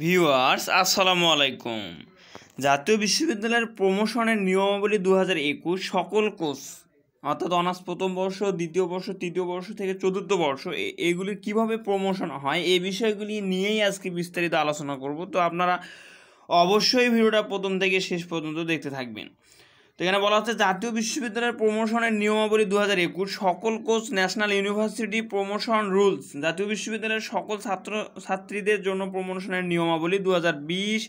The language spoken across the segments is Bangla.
ভিউয়ার্স আসসালামু আলাইকুম জাতীয় বিশ্ববিদ্যালয়ের প্রমোশনের নিয়মাবলী দু একুশ সকল কোর্স অর্থাৎ অনার্স প্রথম বর্ষ দ্বিতীয় বর্ষ তৃতীয় বর্ষ থেকে চতুর্থ বর্ষ এগুলি কিভাবে প্রমোশন হয় এই বিষয়গুলি নিয়েই আজকে বিস্তারিত আলোচনা করব তো আপনারা অবশ্যই ভিডিওটা প্রথম থেকে শেষ পর্যন্ত দেখতে থাকবেন তো এখানে বলা হচ্ছে জাতীয় বিশ্ববিদ্যালয়ের প্রমোশনের নিয়মাবলী দু হাজার একুশ সকল course national university promotion rules জাতীয় বিশ্ববিদ্যালয়ের সকল ছাত্র ছাত্রীদের জন্য প্রমোশনের নিয়মাবলী দু হাজার বিশ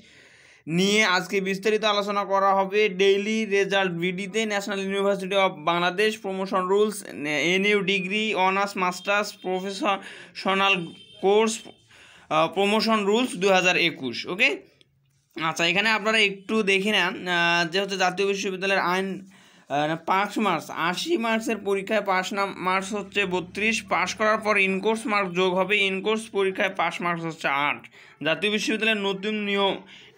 নিয়ে আজকে বিস্তারিত আলোচনা করা হবে ডেইলি রেজাল্ট ভিডিতে national university of Bangladesh promotion rules NU degree honours masters professional course promotion rules দু ওকে আচ্ছা এখানে আপনারা একটু দেখে নেন যে হচ্ছে জাতীয় বিশ্ববিদ্যালয়ের আইন পাঁচ মার্কস আশি মার্কসের পরীক্ষায় পাস না মার্কস হচ্ছে বত্রিশ পাশ করার পর ইনকোর্স মার্ক যোগ হবে ইনকোর্স পরীক্ষায় পাস মার্কস হচ্ছে আট জাতীয় বিশ্ববিদ্যালয়ের নতুন নিয়ম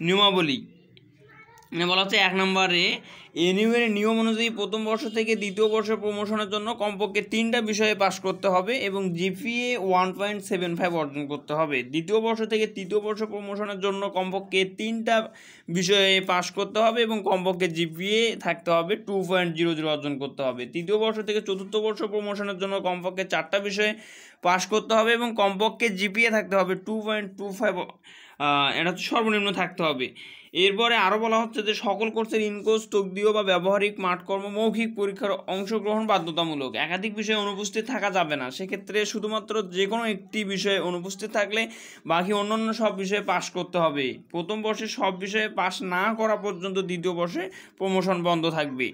নিয়মাবলী মানে বলা হচ্ছে এক নম্বরে এনইউয়ের নিয়ম অনুযায়ী প্রথম বর্ষ থেকে দ্বিতীয় বর্ষে প্রমোশনের জন্য কমপক্ষে তিনটা বিষয়ে পাশ করতে হবে এবং GPA one point seven five অর্জন করতে হবে দ্বিতীয় বর্ষ থেকে তৃতীয় বর্ষ প্রমোশনের জন্য কমপক্ষে তিনটা বিষয়ে পাশ করতে হবে এবং কমপক্ষে জিপিএ থাকতে হবে টু পয়েন্ট জিরো জিরো অর্জন করতে হবে তৃতীয় বর্ষ থেকে চতুর্থ বর্ষ প্রমোশনের জন্য কমপক্ষে চারটা বিষয়ে পাশ করতে হবে এবং কমপক্ষে জিপিএ থাকতে হবে টু পয়েন্ট টু ফাইভ এটা হচ্ছে সর্বনিম্ন থাকতে হবে এরপরে আরও বলা হচ্ছে যে সকল কোর্সের ইনকোর্স তকদীয় বা ব্যবহারিক মাঠকর্ম মৌখিক পরীক্ষার অংশগ্রহণ বাধ্যতামূলক একাধিক বিষয়ে অনুপস্থিত থাকা যাবে না সেক্ষেত্রে শুধুমাত্র যে কোনো একটি বিষয়ে অনুপস্থিত থাকলে বাকি অন্যান্য সব বিষয়ে পাশ করতে হবে প্রথম বর্ষে সব বিষয়ে পাশ না করা পর্যন্ত দ্বিতীয় বর্ষে প্রমোশন বন্ধ থাকবে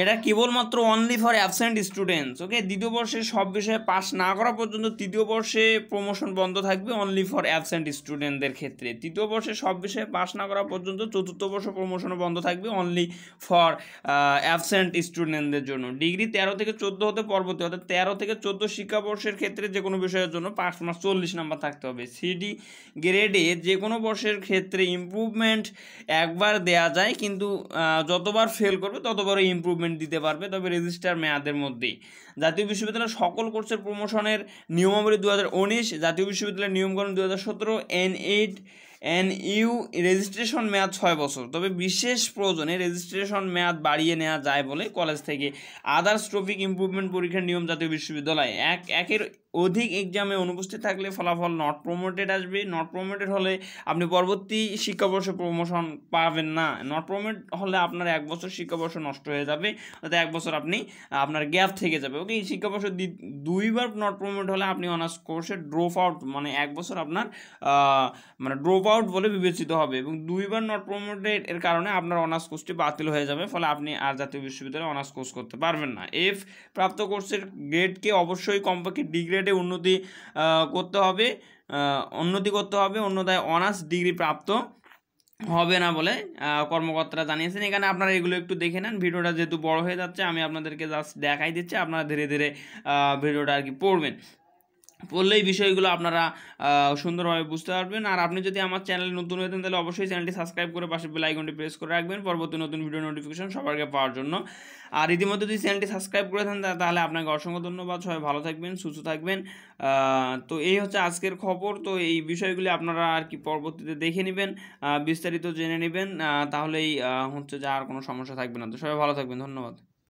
এটা কেবলমাত্র only for absent students okay দ্বিতীয় বর্ষে সব বিষয়ে পাস না করা পর্যন্ত তৃতীয় বর্ষে প্রমোশন বন্ধ থাকবে অনলি ফর অ্যাবসেন্ট স্টুডেন্টদের ক্ষেত্রে তৃতীয় বর্ষে সব বিষয়ে পাস না করা পর্যন্ত চতুর্থ বর্ষ প্রমোশন বন্ধ থাকবে অনলি ফর অ্যাবসেন্ট স্টুডেন্টদের জন্য ডিগ্রি তেরো থেকে চোদ্দো হতে পরবর্তী অর্থাৎ তেরো থেকে চোদ্দো শিক্ষাবর্ষের ক্ষেত্রে যে কোনো বিষয়ের জন্য পাঁচ মাস চল্লিশ নাম্বার থাকতে হবে সিডি গ্রেডে যে কোনো বর্ষের ক্ষেত্রে ইম্প্রুভমেন্ট একবার দেয়া যায় কিন্তু যতবার ফেল করবে ততবারও ইম্প্রুভ ইম্প্রুভমেন্ট দিতে পারবে তবে রেজিস্টার মেয়াদের মধ্যেই জাতীয় বিশ্ববিদ্যালয়ের সকল কোর্সের প্রমোশনের নিয়মাবলী দু জাতীয় বিশ্ববিদ্যালয়ের নিয়মকরণ দু হাজার সতেরো এন এইট ইউ রেজিস্ট্রেশন মেয়াদ ছয় বছর তবে বিশেষ প্রয়োজনে রেজিস্ট্রেশন মেয়াদ বাড়িয়ে নেওয়া যায় বলে কলেজ থেকে আদার্স ট্রফিক ইম্প্রুভমেন্ট পরীক্ষার নিয়ম জাতীয় বিশ্ববিদ্যালয় এক একের অধিক এক্সামে অনুপস্থিত থাকলে ফলাফল নট প্রমোটেড আসবে নট প্রমোটেড হলে আপনি পরবর্তী শিক্ষাবর্ষে প্রমোশন পাবেন না নট প্রমোট হলে আপনার এক বছর শিক্ষাবর্ষ নষ্ট হয়ে যাবে অর্থাৎ এক বছর আপনি আপনার গ্যাপ থেকে যাবে ওকে এই শিক্ষাবর্ষ দুইবার নট প্রমোট হলে আপনি অনার্স কোর্সে ড্রপ আউট মানে এক বছর আপনার মানে ড্রপ আউট বলে বিবেচিত হবে এবং দুইবার নট প্রমোটেড এর কারণে আপনার অনার্স কোর্সটি বাতিল হয়ে যাবে ফলে আপনি আর জাতীয় বিশ্ববিদ্যালয়ে অনার্স কোর্স করতে পারবেন না এফ প্রাপ্ত কোর্সের গ্রেডকে অবশ্যই কমপক্ষে ডিগ্রেডে উন্নতি করতে হবে উন্নতি করতে হবে অন্যথায় অনার্স ডিগ্রি প্রাপ্ত হবে না বলে কর্মকর্তারা জানিয়েছেন এখানে আপনারা এগুলো একটু দেখে নেন ভিডিওটা যেহেতু বড় হয়ে যাচ্ছে আমি আপনাদেরকে জাস্ট দেখাই দিচ্ছি আপনারা ধীরে ধীরে ভিডিওটা আর কি পড়বেন পড়লেই বিষয়গুলো আপনারা সুন্দরভাবে বুঝতে পারবেন আর আপনি যদি আমার চ্যানেলে নতুন হয়ে তাহলে অবশ্যই চ্যানেলটি সাবস্ক্রাইব করে পাশে বেল আইকনটি প্রেস করে রাখবেন পরবর্তী নতুন ভিডিও নোটিফিকেশন সবার পাওয়ার জন্য আর ইতিমধ্যে যদি চ্যানেলটি সাবস্ক্রাইব করে থাকেন তাহলে আপনাকে অসংখ্য ধন্যবাদ সবাই ভালো থাকবেন সুস্থ থাকবেন তো এই হচ্ছে আজকের খবর তো এই বিষয়গুলি আপনারা আর কি পরবর্তীতে দেখে নেবেন বিস্তারিত জেনে নেবেন তাহলেই হচ্ছে যা আর কোনো সমস্যা থাকবে না তো সবাই ভালো থাকবেন ধন্যবাদ